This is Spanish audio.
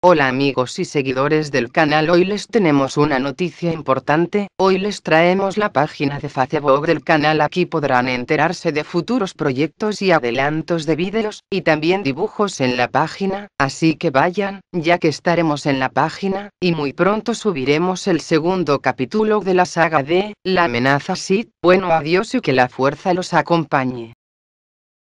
Hola amigos y seguidores del canal hoy les tenemos una noticia importante, hoy les traemos la página de Facebook del canal aquí podrán enterarse de futuros proyectos y adelantos de vídeos, y también dibujos en la página, así que vayan, ya que estaremos en la página, y muy pronto subiremos el segundo capítulo de la saga de, La amenaza Sid, bueno adiós y que la fuerza los acompañe.